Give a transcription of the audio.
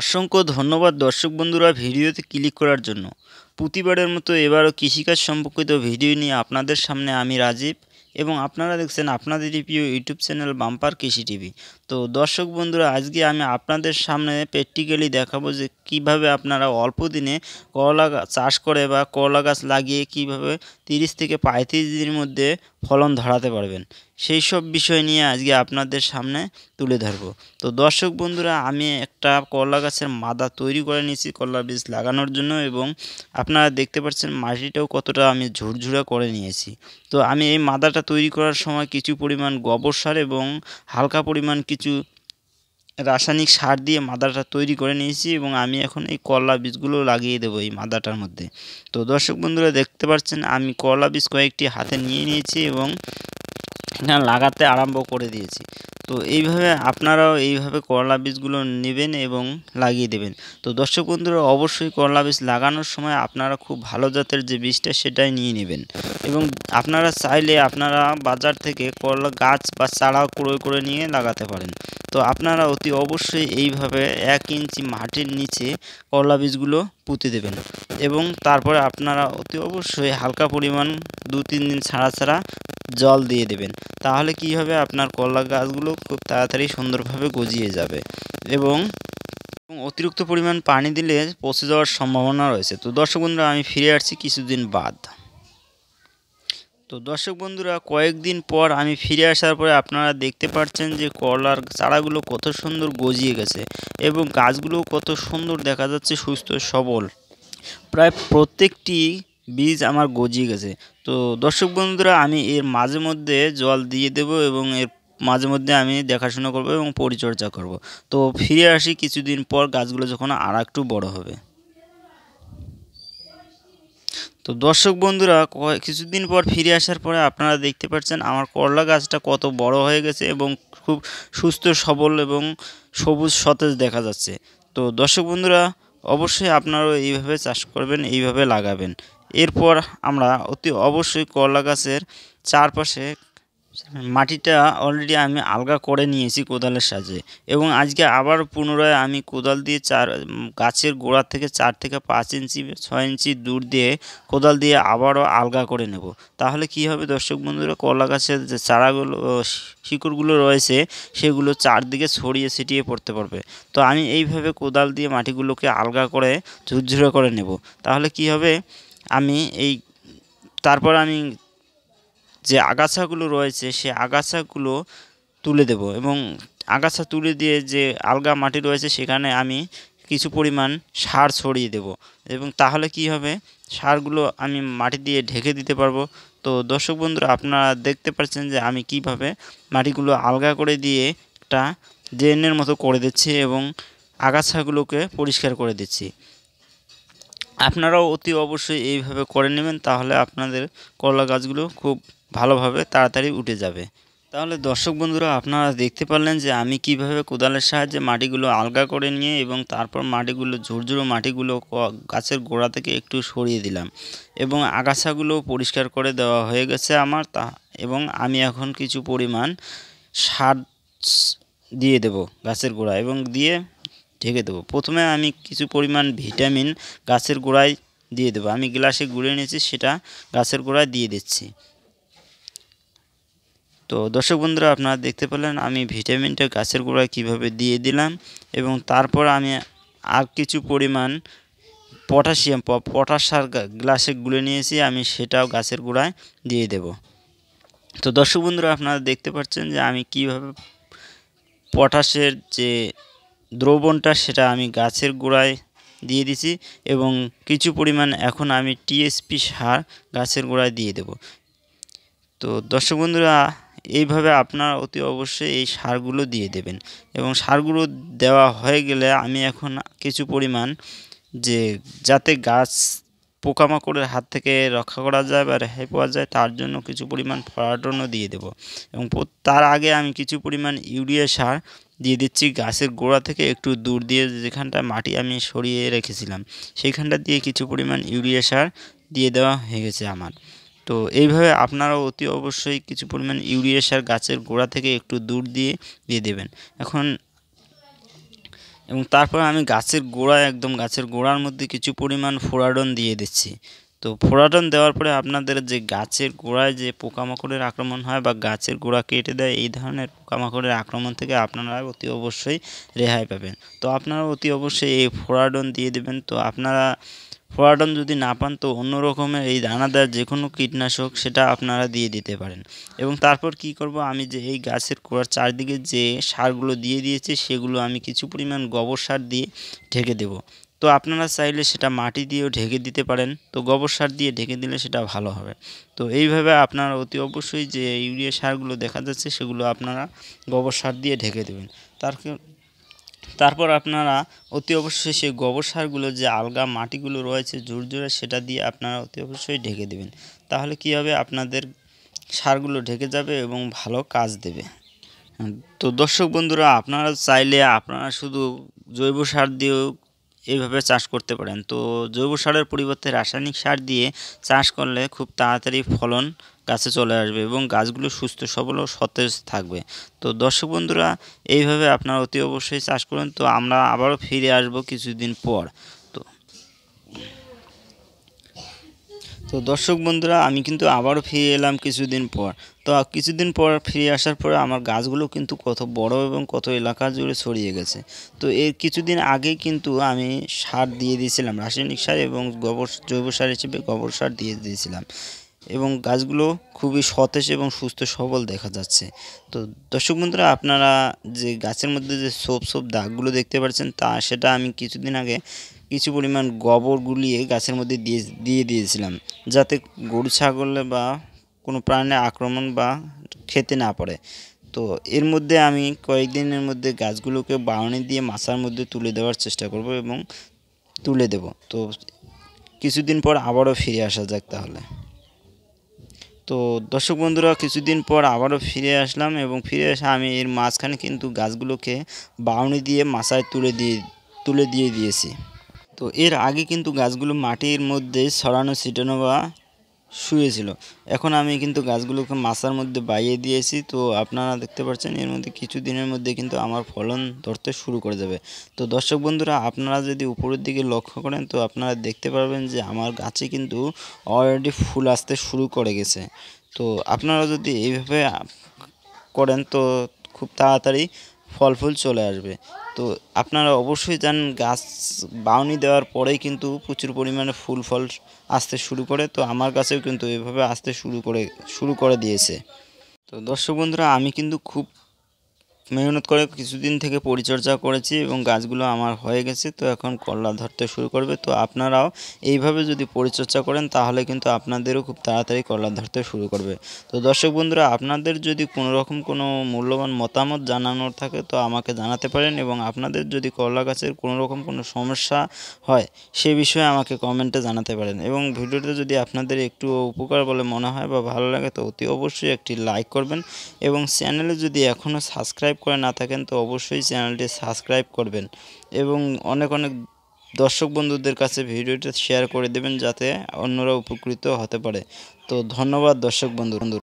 অসংখ্য ধন্যবাদ দর্শক বন্ধুরা ভিডিওতে ক্লিক করার জন্য প্রতিবারের মতো এবারও কৃষিকাজ সম্পর্কিত ভিডিও নিয়ে আপনাদের সামনে আমি রাজীব এবং আপনারা দেখছেন আপনাদের প্রিয় YouTube channel Bumper Krishi TV তো দর্শক বন্ধুরা আজকে আমি আপনাদের সামনে প্র্যাকটিক্যালি দেখাবো যে কিভাবে আপনারা অল্প দিনে করলা চাষ করে বা করলা গাছ লাগিয়ে কিভাবে 30 থেকে পঁয়ত্রিশ দিনের মধ্যে ফলন ধরাতে পারবেন সেই সব বিষয় নিয়ে আজকে আপনাদের সামনে তুলে ধরব তো দর্শক বন্ধুরা আমি একটা করলা গাছের মাদা তৈরি করে নিয়েছি করলা বীজ লাগানোর জন্য এবং আপনারা দেখতে পাচ্ছেন মাটিটাও কতটা আমি ঝুরঝুরা করে নিয়েছি তো আমি এই মাদাটা তৈরি করার সময় কিছু পরিমাণ গোবর সার এবং হালকা পরিমাণ কিছু রাসায়নিক সার দিয়ে মাদাটা তৈরি করে নিয়েছি এবং আমি এখন এই করলা বীজগুলো লাগিয়ে দেবো এই মাদাটার মধ্যে তো দর্শক বন্ধুরা দেখতে পাচ্ছেন আমি করলা বীজ কয়েকটি হাতে নিয়ে নিয়েছি এবং লাগাতে আরম্ভ করে দিয়েছি তো এইভাবে আপনারাও এইভাবে করলা বীজগুলো নেবেন এবং লাগিয়ে দেবেন তো দর্শক বন্ধুরা অবশ্যই করলা বীজ লাগানোর সময় আপনারা খুব ভালো জাতের যে বীজটা সেটাই নিয়ে নেবেন এবং আপনারা চাইলে আপনারা বাজার থেকে করলা গাছ বা চারা ক্রয় করে নিয়ে লাগাতে পারেন তো আপনারা অতি অবশ্যই এইভাবে এক ইঞ্চি মাটির নিচে করলা বীজগুলো পুঁতে দেবেন এবং তারপরে আপনারা অতি অবশ্যই হালকা পরিমাণ দু তিন দিন ছাড়া ছাড়া জল দিয়ে দেবেন তাহলে কি হবে আপনার কলা গাছগুলো খুব তাড়াতাড়ি সুন্দরভাবে গজিয়ে যাবে এবং অতিরিক্ত পরিমাণ পানি দিলে পচে যাওয়ার সম্ভাবনা রয়েছে তো দর্শক বন্ধুরা আমি ফিরে আসছি কিছুদিন বাদ তো দর্শক বন্ধুরা কয়েকদিন পর আমি ফিরে আসার পরে আপনারা দেখতে পাচ্ছেন যে কলার চারাগুলো কত সুন্দর গজিয়ে গেছে এবং গাছগুলো কত সুন্দর দেখা যাচ্ছে সুস্থ সবল প্রায় প্রত্যেকটি বীজ আমার গজিয়ে গেছে তো দর্শক বন্ধুরা আমি এর মাঝে মধ্যে জল দিয়ে দেব এবং এর মাঝে মধ্যে আমি দেখাশোনা করব এবং পরিচর্যা করব তো ফিরে আসি কিছুদিন পর গাছগুলো যখন আর একটু বড় হবে তো দর্শক বন্ধুরা কিছুদিন পর ফিরে আসার পরে আপনারা দেখতে পাচ্ছেন আমার করলা গাছটা কত বড় হয়ে গেছে এবং খুব সুস্থ সবল এবং সবুজ সতেজ দেখা যাচ্ছে তো দর্শক বন্ধুরা অবশ্যই আপনারাও এইভাবে চাষ করবেন এইভাবে লাগাবেন এরপর আমরা অতি অবশ্যই কলা গাছের চারপাশে মাটিটা অলরেডি আমি আলগা করে নিয়েছি কোদালের সাহায্যে এবং আজকে আবার পুনরায় আমি কোদাল দিয়ে চার গাছের গোড়া থেকে চার থেকে পাঁচ ইঞ্চি ছয় ইঞ্চি দূর দিয়ে কোদাল দিয়ে আবারও আলগা করে নেব তাহলে কি হবে দর্শক বন্ধুরা কলা গাছের যে চারাগুলো শিকড়গুলো রয়েছে সেগুলো চারদিকে ছড়িয়ে ছিটিয়ে পড়তে পারবে তো আমি এইভাবে কোদাল দিয়ে মাটিগুলোকে আলগা করে ঝুরঝুরে করে নেব তাহলে কি হবে আমি এই তারপর আমি যে আগাছাগুলো রয়েছে সে আগাছাগুলো তুলে দেব এবং আগাছা তুলে দিয়ে যে আলগা মাটি রয়েছে সেখানে আমি কিছু পরিমাণ সার ছড়িয়ে দেব এবং তাহলে কি হবে সারগুলো আমি মাটি দিয়ে ঢেকে দিতে পারবো তো দর্শক বন্ধুরা আপনারা দেখতে পাচ্ছেন যে আমি কিভাবে মাটিগুলো আলগা করে দিয়ে একটা ড্রেনের মতো করে দিচ্ছি এবং আগাছাগুলোকে পরিষ্কার করে দিচ্ছি আপনারাও অতি অবশ্যই এইভাবে করে নেবেন তাহলে আপনাদের করলা গাছগুলো খুব ভালোভাবে তাড়াতাড়ি উঠে যাবে তাহলে দর্শক বন্ধুরা আপনারা দেখতে পারলেন যে আমি কিভাবে কোদালের সাহায্যে মাটিগুলো আলগা করে নিয়ে এবং তারপর মাটিগুলো ঝুরঝুরো মাটিগুলো গাছের গোড়া থেকে একটু সরিয়ে দিলাম এবং আগাছাগুলো পরিষ্কার করে দেওয়া হয়ে গেছে আমার তা এবং আমি এখন কিছু পরিমাণ সার দিয়ে দেব গাছের গোড়া এবং দিয়ে ঢেকে দেবো প্রথমে আমি কিছু পরিমাণ ভিটামিন গাছের গোড়ায় দিয়ে দেবো আমি গ্লাসে গুলে নিয়েছি সেটা গাছের গোড়ায় দিয়ে দিচ্ছি তো দর্শক বন্ধুরা আপনারা দেখতে পেলেন আমি ভিটামিনটা গাছের গোড়ায় কিভাবে দিয়ে দিলাম এবং তারপর আমি আর কিছু পরিমাণ পটাশিয়াম পটাশ সার গ্লাসে গুলে নিয়েছি আমি সেটাও গাছের গোড়ায় দিয়ে দেব তো দর্শক বন্ধুরা আপনারা দেখতে পাচ্ছেন যে আমি কিভাবে পটাশের যে দ্রবণটা সেটা আমি গাছের গোড়ায় দিয়ে দিছি এবং কিছু পরিমাণ এখন আমি টিএসপি সার গাছের গোড়ায় দিয়ে দেব তো দর্শক বন্ধুরা এইভাবে আপনারা অতি অবশ্যই এই সারগুলো দিয়ে দেবেন এবং সারগুলো দেওয়া হয়ে গেলে আমি এখন কিছু পরিমাণ যে যাতে গাছ পোকামাকড়ের হাত থেকে রক্ষা করা যায় বা রেহাই পাওয়া যায় তার জন্য কিছু পরিমাণ ফরাটনও দিয়ে দেব এবং তার আগে আমি কিছু পরিমাণ ইউরিয়া সার দিয়ে দিচ্ছি গাছের গোড়া থেকে একটু দূর দিয়ে যেখানটা মাটি আমি সরিয়ে রেখেছিলাম সেইখানটা দিয়ে কিছু পরিমাণ ইউরিয়া সার দিয়ে দেওয়া হয়ে গেছে আমার তো এইভাবে আপনারা অতি অবশ্যই কিছু পরিমাণ ইউরিয়া সার গাছের গোড়া থেকে একটু দূর দিয়ে দিয়ে দেবেন এখন এবং তারপর আমি গাছের গোড়ায় একদম গাছের গোড়ার মধ্যে কিছু পরিমাণ ফোরাডন দিয়ে দিচ্ছি তো ফোরাডন দেওয়ার পরে আপনাদের যে গাছের গোড়ায় যে পোকামাকড়ের আক্রমণ হয় বা গাছের গোড়া কেটে দেয় এই ধরনের পোকামাকড়ের আক্রমণ থেকে আপনারা অতি অবশ্যই রেহাই পাবেন তো আপনারা অতি অবশ্যই এই ফোরাডন দিয়ে দেবেন তো আপনারা ফোয়াডন যদি না পান তো অন্য রকমের এই দানাদার যে কোনো কীটনাশক সেটা আপনারা দিয়ে দিতে পারেন এবং তারপর কি করব আমি যে এই গাছের কোড়ার চারদিকে যে সারগুলো দিয়ে দিয়েছি সেগুলো আমি কিছু পরিমাণ গোবর সার দিয়ে ঢেকে দেব তো আপনারা চাইলে সেটা মাটি দিয়েও ঢেকে দিতে পারেন তো গোবর সার দিয়ে ঢেকে দিলে সেটা ভালো হবে তো এইভাবে আপনারা অতি অবশ্যই যে ইউরিয়া সারগুলো দেখা যাচ্ছে সেগুলো আপনারা গোবর সার দিয়ে ঢেকে দেবেন তার তারপর আপনারা অতি অবশ্যই সেই গোবর সারগুলো যে আলগা মাটিগুলো রয়েছে জোরে সেটা দিয়ে আপনারা অতি অবশ্যই ঢেকে দেবেন তাহলে কি হবে আপনাদের সারগুলো ঢেকে যাবে এবং ভালো কাজ দেবে তো দর্শক বন্ধুরা আপনারা চাইলে আপনারা শুধু জৈব সার দিয়েও এইভাবে চাষ করতে পারেন তো জৈব সারের পরিবর্তে রাসায়নিক সার দিয়ে চাষ করলে খুব তাড়াতাড়ি ফলন গাছে চলে আসবে এবং গাছগুলো সুস্থ সবল ও সতেজ থাকবে তো দর্শক বন্ধুরা এইভাবে আপনারা অতি অবশ্যই চাষ করুন তো আমরা আবারও ফিরে আসব কিছুদিন পর তো দর্শক বন্ধুরা আমি কিন্তু আবারও ফিরে এলাম কিছুদিন পর তো কিছুদিন পর ফিরে আসার পরে আমার গাছগুলো কিন্তু কত বড় এবং কত এলাকা জুড়ে ছড়িয়ে গেছে তো এর কিছুদিন আগে কিন্তু আমি সার দিয়ে দিয়েছিলাম রাসায়নিক সার এবং গোবর জৈব সার হিসেবে গোবর সার দিয়ে দিয়েছিলাম এবং গাছগুলো খুবই সতেজ এবং সুস্থ সবল দেখা যাচ্ছে তো দর্শক বন্ধুরা আপনারা যে গাছের মধ্যে যে সোপ সোপ দাগগুলো দেখতে পাচ্ছেন তা সেটা আমি কিছুদিন আগে কিছু পরিমাণ গোবর গুলিয়ে গাছের মধ্যে দিয়ে দিয়ে দিয়েছিলাম যাতে গরু ছাগলে বা কোনো প্রাণে আক্রমণ বা খেতে না পারে তো এর মধ্যে আমি কয়েকদিনের মধ্যে গাছগুলোকে বাউনি দিয়ে মাছার মধ্যে তুলে দেওয়ার চেষ্টা করব এবং তুলে দেব তো কিছুদিন পর আবারও ফিরে আসা যাক তাহলে তো দর্শক বন্ধুরা কিছুদিন পর আবারও ফিরে আসলাম এবং ফিরে আসা আমি এর মাঝখানে কিন্তু গাছগুলোকে বাউনি দিয়ে মাসায় তুলে দিয়ে তুলে দিয়ে দিয়েছি তো এর আগে কিন্তু গাছগুলো মাটির মধ্যে ছড়ানো ছিটানো বা শুয়েছিল এখন আমি কিন্তু গাছগুলোকে মাসার মধ্যে বাইয়ে দিয়েছি তো আপনারা দেখতে পাচ্ছেন এর মধ্যে কিছু দিনের মধ্যে কিন্তু আমার ফলন ধরতে শুরু করে যাবে তো দর্শক বন্ধুরা আপনারা যদি উপরের দিকে লক্ষ্য করেন তো আপনারা দেখতে পারবেন যে আমার গাছে কিন্তু অলরেডি ফুল আসতে শুরু করে গেছে তো আপনারা যদি এইভাবে করেন তো খুব তাড়াতাড়ি ফল ফুল চলে আসবে তো আপনারা অবশ্যই জান গাছ বাউনি দেওয়ার পরেই কিন্তু প্রচুর পরিমাণে ফুল ফল আসতে শুরু করে তো আমার কাছেও কিন্তু এভাবে আসতে শুরু করে শুরু করে দিয়েছে তো দর্শক বন্ধুরা আমি কিন্তু খুব মেহনত করে কিছুদিন থেকে পরিচর্যা করেছি এবং গাছগুলো আমার হয়ে গেছে তো এখন কলা ধরতে শুরু করবে তো আপনারাও এইভাবে যদি পরিচর্যা করেন তাহলে কিন্তু আপনাদেরও খুব তাড়াতাড়ি কলা ধরতে শুরু করবে তো দর্শক বন্ধুরা আপনাদের যদি কোনো রকম কোনো মূল্যবান মতামত জানানোর থাকে তো আমাকে জানাতে পারেন এবং আপনাদের যদি কলা গাছের কোনো রকম কোনো সমস্যা হয় সে বিষয়ে আমাকে কমেন্টে জানাতে পারেন এবং ভিডিওতে যদি আপনাদের একটু উপকার বলে মনে হয় বা ভালো লাগে তো অতি অবশ্যই একটি লাইক করবেন এবং চ্যানেলে যদি এখনও সাবস্ক্রাইব সাবস্ক্রাইব করে না থাকেন তো অবশ্যই চ্যানেলটি সাবস্ক্রাইব করবেন এবং অনেক অনেক দর্শক বন্ধুদের কাছে ভিডিওটা শেয়ার করে দেবেন যাতে অন্যরা উপকৃত হতে পারে তো ধন্যবাদ দর্শক বন্ধু বন্ধু